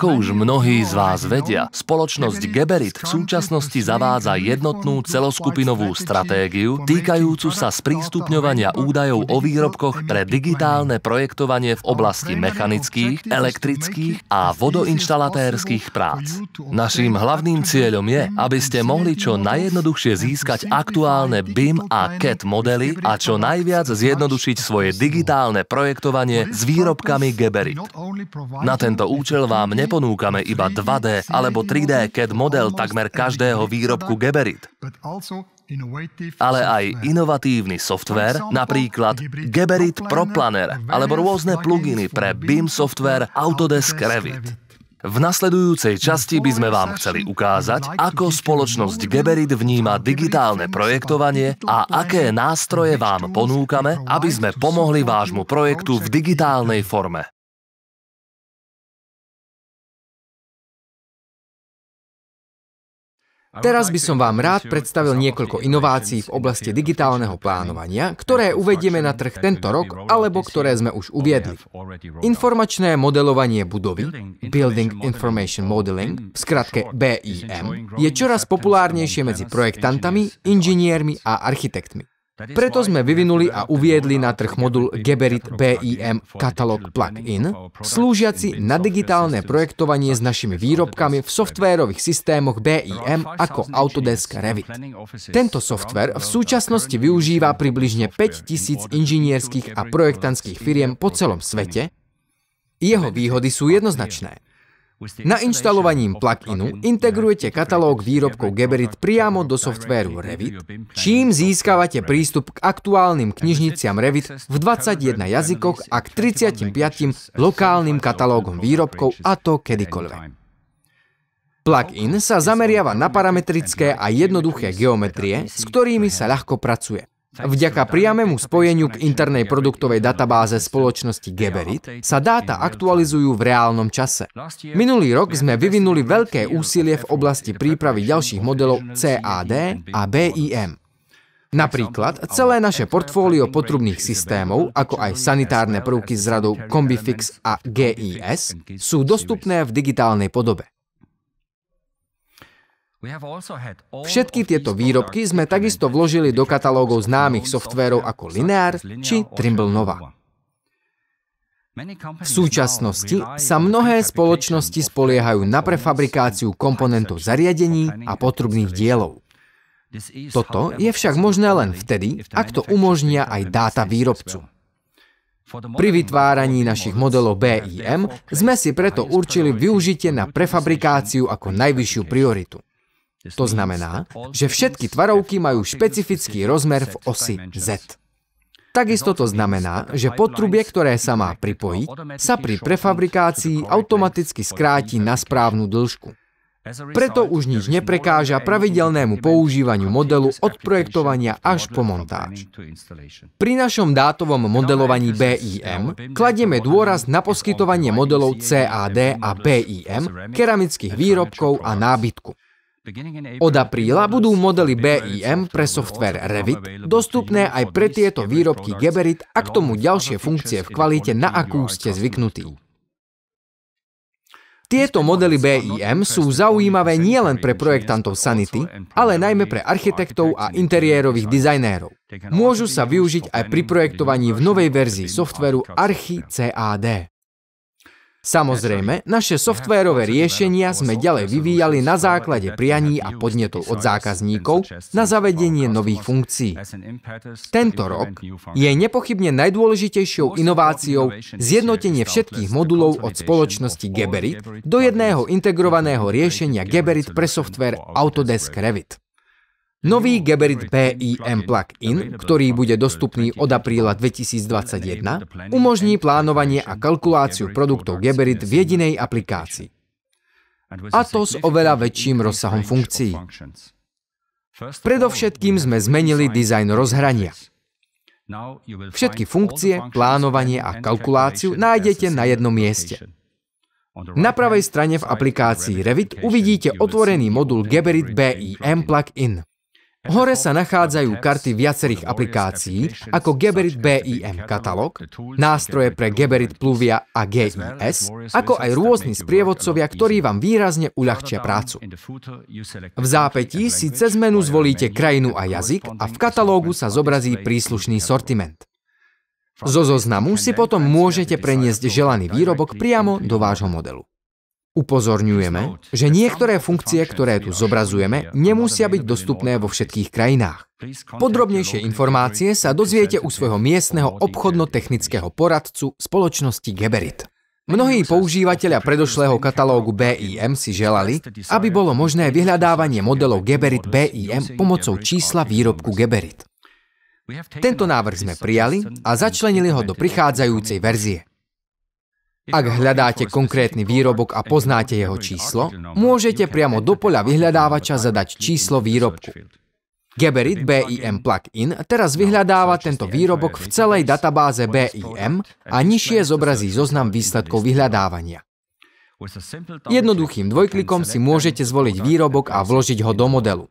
Ako už mnohí z vás vedia, spoločnosť Geberit v súčasnosti zavádza jednotnú celoskupinovú stratégiu týkajúcu sa sprístupňovania údajov o výrobkoch pre digitálne projektovanie v oblasti mechanických, elektrických a vodoinštalatérských prác. Naším hlavným cieľom je, aby ste mohli čo najjednoduchšie získať aktuálne BIM a CAD modely a čo najviac zjednodušiť svoje digitálne projektovanie s výrobkami Geberit. Na tento účel vám nepomôže neponúkame iba 2D alebo 3D CAD model takmer každého výrobku Geberit, ale aj inovatívny software, napríklad Geberit ProPlanner alebo rôzne pluginy pre BIM software Autodesk Revit. V nasledujúcej časti by sme vám chceli ukázať, ako spoločnosť Geberit vníma digitálne projektovanie a aké nástroje vám ponúkame, aby sme pomohli vášmu projektu v digitálnej forme. Teraz by som vám rád predstavil niekoľko inovácií v oblasti digitálneho plánovania, ktoré uvedieme na trh tento rok alebo ktoré sme už uviedli. Informačné modelovanie budovy, Building Information Modeling, v skratke BIM, je čoraz populárnejšie medzi projektantami, inžiniermi a architektmi. Preto sme vyvinuli a uviedli na trh modul Geberit BIM Catalog Plug-in, slúžiaci na digitálne projektovanie s našimi výrobkami v softvérových systémoch BIM ako Autodesk Revit. Tento software v súčasnosti využíva približne 5000 inžinierských a projektantských firiem po celom svete, jeho výhody sú jednoznačné. Nainštalovaním pluginu integrujete katalóg výrobkov Geberit priamo uh, do softvéru Revit, čím získavate prístup k aktuálnym knižniciam Revit v 21 jazykoch a k 35 lokálnym katalógom výrobkov a to kedykoľvek. Plugin sa zameriava na parametrické a jednoduché geometrie, s ktorými sa ľahko pracuje. Vďaka priamému spojeniu k internej produktovej databáze spoločnosti Geberit sa dáta aktualizujú v reálnom čase. Minulý rok sme vyvinuli veľké úsilie v oblasti prípravy ďalších modelov CAD a BIM. Napríklad celé naše portfólio potrubných systémov, ako aj sanitárne prvky z radou Combifix a GIS, sú dostupné v digitálnej podobe. Všetky tieto výrobky sme takisto vložili do katalógov známych softvérov ako Linear či Trimble Nova. V súčasnosti sa mnohé spoločnosti spoliehajú na prefabrikáciu komponentov zariadení a potrubných dielov. Toto je však možné len vtedy, ak to umožnia aj dáta výrobcu. Pri vytváraní našich modelov BIM sme si preto určili využitie na prefabrikáciu ako najvyššiu prioritu. To znamená, že všetky tvarovky majú špecifický rozmer v osi Z. Takisto to znamená, že potrubie, ktoré sa má pripojiť, sa pri prefabrikácii automaticky skráti na správnu dĺžku. Preto už nič neprekáža pravidelnému používaniu modelu od projektovania až po montáž. Pri našom dátovom modelovaní BIM kladieme dôraz na poskytovanie modelov CAD a BIM keramických výrobkov a nábytku. Od apríla budú modely BIM pre software Revit dostupné aj pre tieto výrobky Geberit a k tomu ďalšie funkcie v kvalite, na akú ste zvyknutí. Tieto modely BIM sú zaujímavé nielen pre projektantov sanity, ale najmä pre architektov a interiérových dizajnérov. Môžu sa využiť aj pri projektovaní v novej verzii softveru Archi CAD. Samozrejme, naše softvérové riešenia sme ďalej vyvíjali na základe prianí a podnetov od zákazníkov na zavedenie nových funkcií. Tento rok je nepochybne najdôležitejšou inováciou zjednotenie všetkých modulov od spoločnosti Geberit do jedného integrovaného riešenia Geberit pre software Autodesk Revit. Nový Geberit PIM plug-in, ktorý bude dostupný od apríla 2021, umožní plánovanie a kalkuláciu produktov Geberit v jedinej aplikácii. A to s oveľa väčším rozsahom funkcií. Predovšetkým sme zmenili dizajn rozhrania. Všetky funkcie, plánovanie a kalkuláciu nájdete na jednom mieste. Na pravej strane v aplikácii Revit uvidíte otvorený modul Geberit BIM Plug-in. Hore sa nachádzajú karty viacerých aplikácií, ako Geberit BIM katalóg, nástroje pre Geberit Pluvia a GIS, ako aj rôzni sprievodcovia, ktorí vám výrazne uľahčia prácu. V zápätí si cez menu zvolíte krajinu a jazyk a v katalógu sa zobrazí príslušný sortiment. Zo zoznamu si potom môžete preniesť želaný výrobok priamo do vášho modelu. Upozorňujeme, že niektoré funkcie, ktoré tu zobrazujeme, nemusia byť dostupné vo všetkých krajinách. Podrobnejšie informácie sa dozviete u svojho miestneho obchodno-technického poradcu spoločnosti Geberit. Mnohí používateľia predošlého katalógu BIM si želali, aby bolo možné vyhľadávanie modelov Geberit BIM pomocou čísla výrobku Geberit. Tento návrh sme prijali a začlenili ho do prichádzajúcej verzie. Ak hľadáte konkrétny výrobok a poznáte jeho číslo, môžete priamo do poľa vyhľadávača zadať číslo výrobku. Geberit BIM Plugin teraz vyhľadáva tento výrobok v celej databáze BIM a nižšie zobrazí zoznam výsledkov vyhľadávania. Jednoduchým dvojklikom si môžete zvoliť výrobok a vložiť ho do modelu.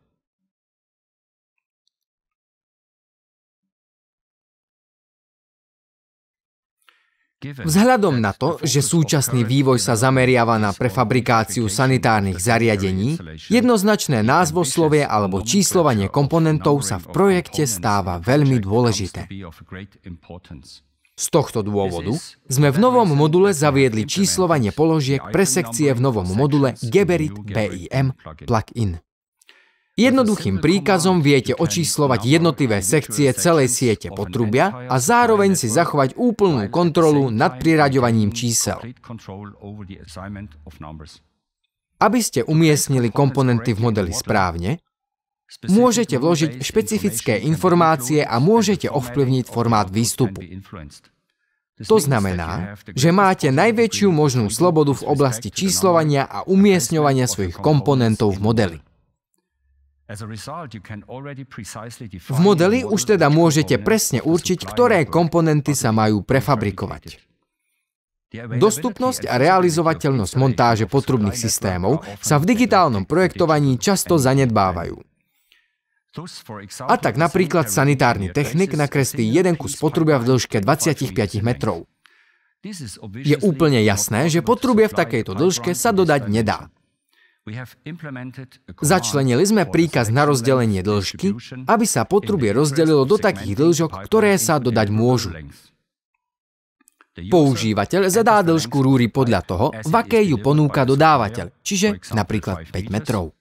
Vzhľadom na to, že súčasný vývoj sa zameriava na prefabrikáciu sanitárnych zariadení, jednoznačné názvoslovie alebo číslovanie komponentov sa v projekte stáva veľmi dôležité. Z tohto dôvodu sme v novom module zaviedli číslovanie položiek pre sekcie v novom module Geberit BIM Plug-in. Jednoduchým príkazom viete očíslovať jednotlivé sekcie celej siete potrubia a zároveň si zachovať úplnú kontrolu nad priraďovaním čísel. Aby ste umiestnili komponenty v modeli správne, môžete vložiť špecifické informácie a môžete ovplyvniť formát výstupu. To znamená, že máte najväčšiu možnú slobodu v oblasti číslovania a umiestňovania svojich komponentov v modeli. V modeli už teda môžete presne určiť, ktoré komponenty sa majú prefabrikovať. Dostupnosť a realizovateľnosť montáže potrubných systémov sa v digitálnom projektovaní často zanedbávajú. A tak napríklad sanitárny technik nakreslí jeden kus potrubia v dĺžke 25 metrov. Je úplne jasné, že potrubie v takejto dĺžke sa dodať nedá. Začlenili sme príkaz na rozdelenie dĺžky, aby sa potrubie rozdelilo do takých dĺžok, ktoré sa dodať môžu. Používateľ zadá dĺžku rúry podľa toho, v akej ju ponúka dodávateľ, čiže napríklad 5 metrov.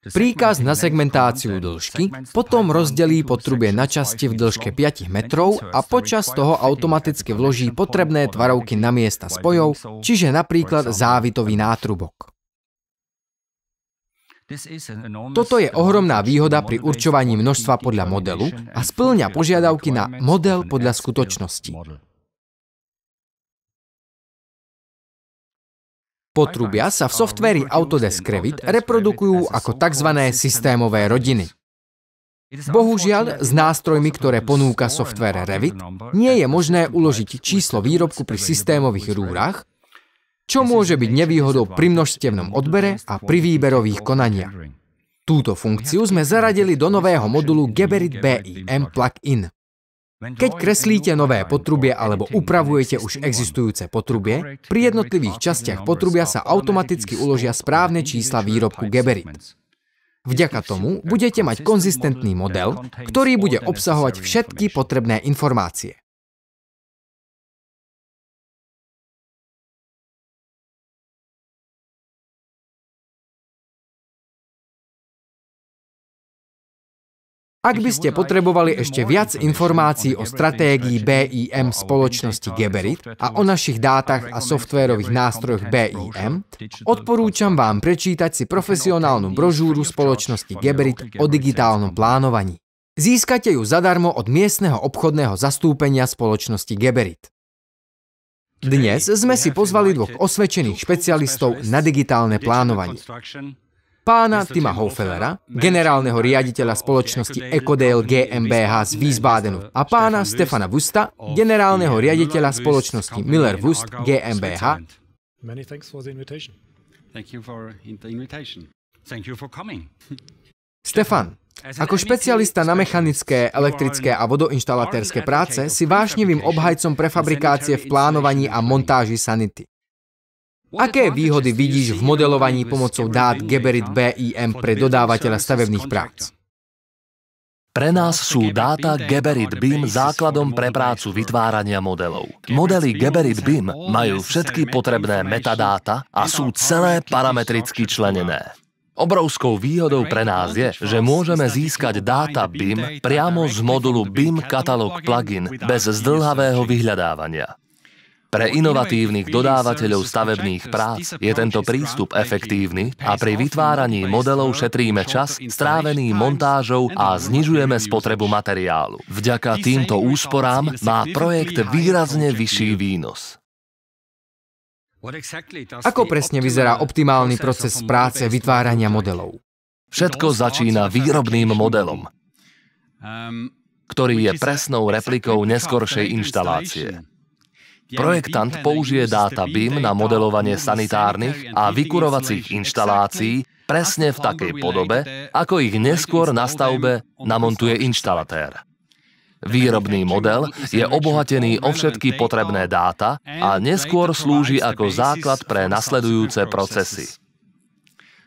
Príkaz na segmentáciu dĺžky potom rozdelí potrubie na časti v dĺžke 5 metrov a počas toho automaticky vloží potrebné tvarovky na miesta spojov, čiže napríklad závitový nátrubok. Toto je ohromná výhoda pri určovaní množstva podľa modelu a splňa požiadavky na model podľa skutočnosti. Potrubia sa v softvéri Autodesk Revit reprodukujú ako tzv. systémové rodiny. Bohužiaľ, s nástrojmi, ktoré ponúka software Revit, nie je možné uložiť číslo výrobku pri systémových rúrach, čo môže byť nevýhodou pri množstevnom odbere a pri výberových konaniach. Túto funkciu sme zaradili do nového modulu Geberit BIM Plug-in. Keď kreslíte nové potrubie alebo upravujete už existujúce potrubie, pri jednotlivých častiach potrubia sa automaticky uložia správne čísla výrobku Geberit. Vďaka tomu budete mať konzistentný model, ktorý bude obsahovať všetky potrebné informácie. Ak by ste potrebovali ešte viac informácií o stratégii BIM spoločnosti Geberit a o našich dátach a softvérových nástrojoch BIM, odporúčam vám prečítať si profesionálnu brožúru spoločnosti Geberit o digitálnom plánovaní. Získate ju zadarmo od miestneho obchodného zastúpenia spoločnosti Geberit. Dnes sme si pozvali dvoch osvedčených špecialistov na digitálne plánovanie pána Tima Hofelera, generálneho riaditeľa spoločnosti Ecodale GmbH z Wiesbadenu a pána Stefana Wusta, generálneho riaditeľa spoločnosti Miller Wust GmbH. Stefan, ako špecialista na mechanické, elektrické a vodoinštalatérske práce si vášnevým obhajcom prefabrikácie v plánovaní a montáži sanity. Aké výhody vidíš v modelovaní pomocou dát Geberit BIM pre dodávateľa stavebných prác? Pre nás sú dáta Geberit BIM základom pre prácu vytvárania modelov. Modely Geberit BIM majú všetky potrebné metadáta a sú celé parametricky členené. Obrovskou výhodou pre nás je, že môžeme získať dáta BIM priamo z modulu BIM Katalog Plugin bez zdlhavého vyhľadávania. Pre inovatívnych dodávateľov stavebných prác je tento prístup efektívny a pri vytváraní modelov šetríme čas strávený montážou a znižujeme spotrebu materiálu. Vďaka týmto úsporám má projekt výrazne vyšší výnos. Ako presne vyzerá optimálny proces práce vytvárania modelov? Všetko začína výrobným modelom, um, ktorý je presnou replikou neskoršej inštalácie. Projektant použije dáta BIM na modelovanie sanitárnych a vykurovacích inštalácií presne v takej podobe, ako ich neskôr na stavbe namontuje inštalatér. Výrobný model je obohatený o všetky potrebné dáta a neskôr slúži ako základ pre nasledujúce procesy.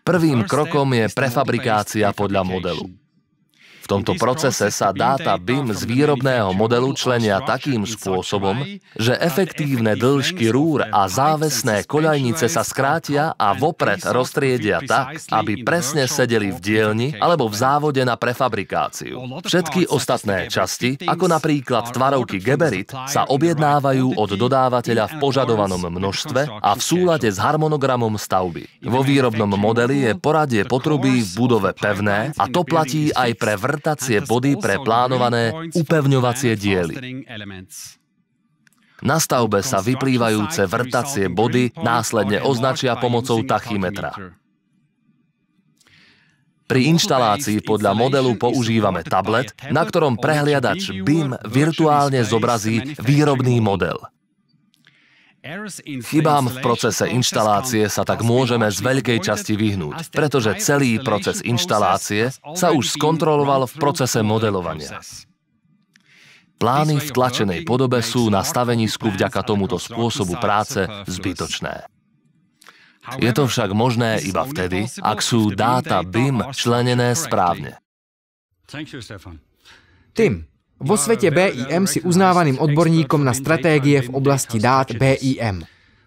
Prvým krokom je prefabrikácia podľa modelu. V tomto procese sa dáta BIM z výrobného modelu členia takým spôsobom, že efektívne dĺžky rúr a závesné koľajnice sa skrátia a vopred roztriedia tak, aby presne sedeli v dielni alebo v závode na prefabrikáciu. Všetky ostatné časti, ako napríklad tvarovky Geberit, sa objednávajú od dodávateľa v požadovanom množstve a v súlade s harmonogramom stavby. Vo výrobnom modeli je poradie potrubí v budove pevné a to platí aj pre vrch vrtacie body pre plánované upevňovacie diely. Na stavbe sa vyplývajúce vrtacie body následne označia pomocou tachymetra. Pri inštalácii podľa modelu používame tablet, na ktorom prehliadač BIM virtuálne zobrazí výrobný model. Chybám v procese inštalácie sa tak môžeme z veľkej časti vyhnúť, pretože celý proces inštalácie sa už skontroloval v procese modelovania. Plány v tlačenej podobe sú na stavenisku vďaka tomuto spôsobu práce zbytočné. Je to však možné iba vtedy, ak sú dáta BIM členené správne. Tým. Vo svete BIM si uznávaným odborníkom na stratégie v oblasti dát BIM.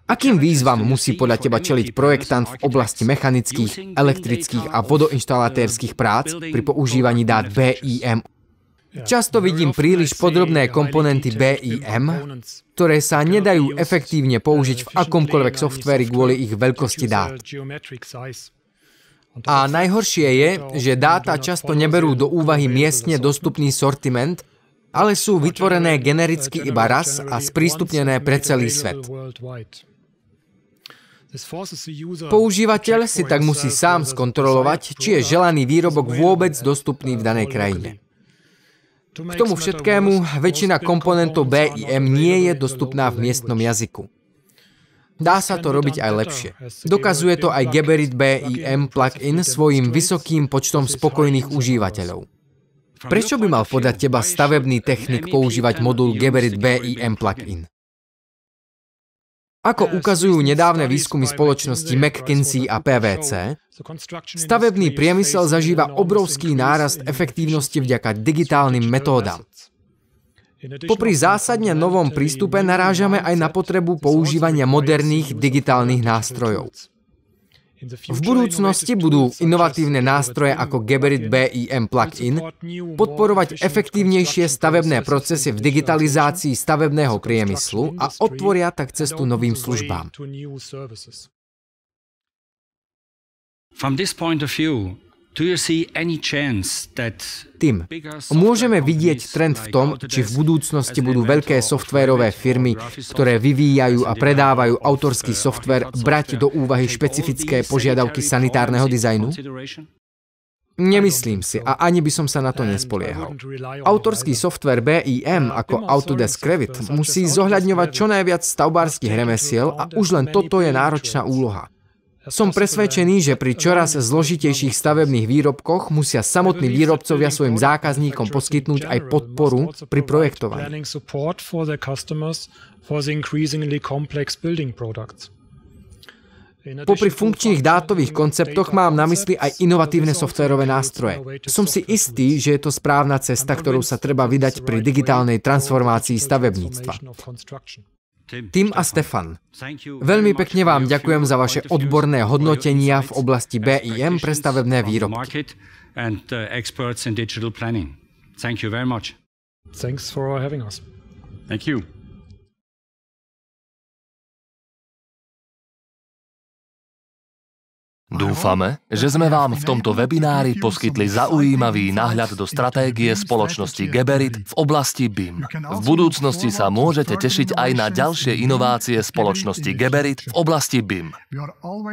Akým výzvam musí podľa teba čeliť projektant v oblasti mechanických, elektrických a vodoinštalatérských prác pri používaní dát BIM? Často vidím príliš podrobné komponenty BIM, ktoré sa nedajú efektívne použiť v akomkoľvek softvéri kvôli ich veľkosti dát. A najhoršie je, že dáta často neberú do úvahy miestne dostupný sortiment ale sú vytvorené genericky iba raz a sprístupnené pre celý svet. Používateľ si tak musí sám skontrolovať, či je želaný výrobok vôbec dostupný v danej krajine. K tomu všetkému väčšina komponentov BIM nie je dostupná v miestnom jazyku. Dá sa to robiť aj lepšie. Dokazuje to aj Geberit BIM plugin svojim vysokým počtom spokojných užívateľov. Prečo by mal podľa teba stavebný technik používať modul Geberit BIM plugin? Ako ukazujú nedávne výskumy spoločnosti McKinsey a PVC, stavebný priemysel zažíva obrovský nárast efektívnosti vďaka digitálnym metódam. Popri zásadne novom prístupe narážame aj na potrebu používania moderných digitálnych nástrojov. V budúcnosti budú inovatívne nástroje ako Geberit BIM Plugin podporovať efektívnejšie stavebné procesy v digitalizácii stavebného priemyslu a otvoria tak cestu novým službám. From this point of view, Tim, môžeme vidieť trend v tom, či v budúcnosti budú veľké softvérové firmy, ktoré vyvíjajú a predávajú autorský software, brať do úvahy špecifické požiadavky sanitárneho dizajnu? Nemyslím si a ani by som sa na to nespoliehal. Autorský software BIM uh, ako Autodesk Revit musí zohľadňovať čo najviac stavbárskych remesiel a už len toto je náročná úloha. Som presvedčený, že pri čoraz zložitejších stavebných výrobkoch musia samotní výrobcovia svojim zákazníkom poskytnúť aj podporu pri projektovaní. Popri funkčných dátových konceptoch mám na mysli aj inovatívne softverové nástroje. Som si istý, že je to správna cesta, ktorou sa treba vydať pri digitálnej transformácii stavebníctva. Tim a Stefan, veľmi pekne vám ďakujem za vaše odborné hodnotenia v oblasti BIM pre stavebné výrobky. Thanks for having us. Thank you. Dúfame, že sme vám v tomto webinári poskytli zaujímavý náhľad do stratégie spoločnosti Geberit v oblasti BIM. V budúcnosti sa môžete tešiť aj na ďalšie inovácie spoločnosti Geberit v oblasti BIM.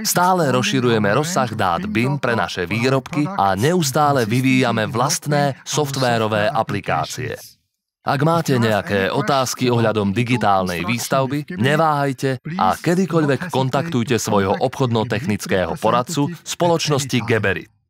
Stále rozširujeme rozsah dát BIM pre naše výrobky a neustále vyvíjame vlastné softvérové aplikácie. Ak máte nejaké otázky ohľadom digitálnej výstavby, neváhajte a kedykoľvek kontaktujte svojho obchodno-technického poradcu spoločnosti Geberit.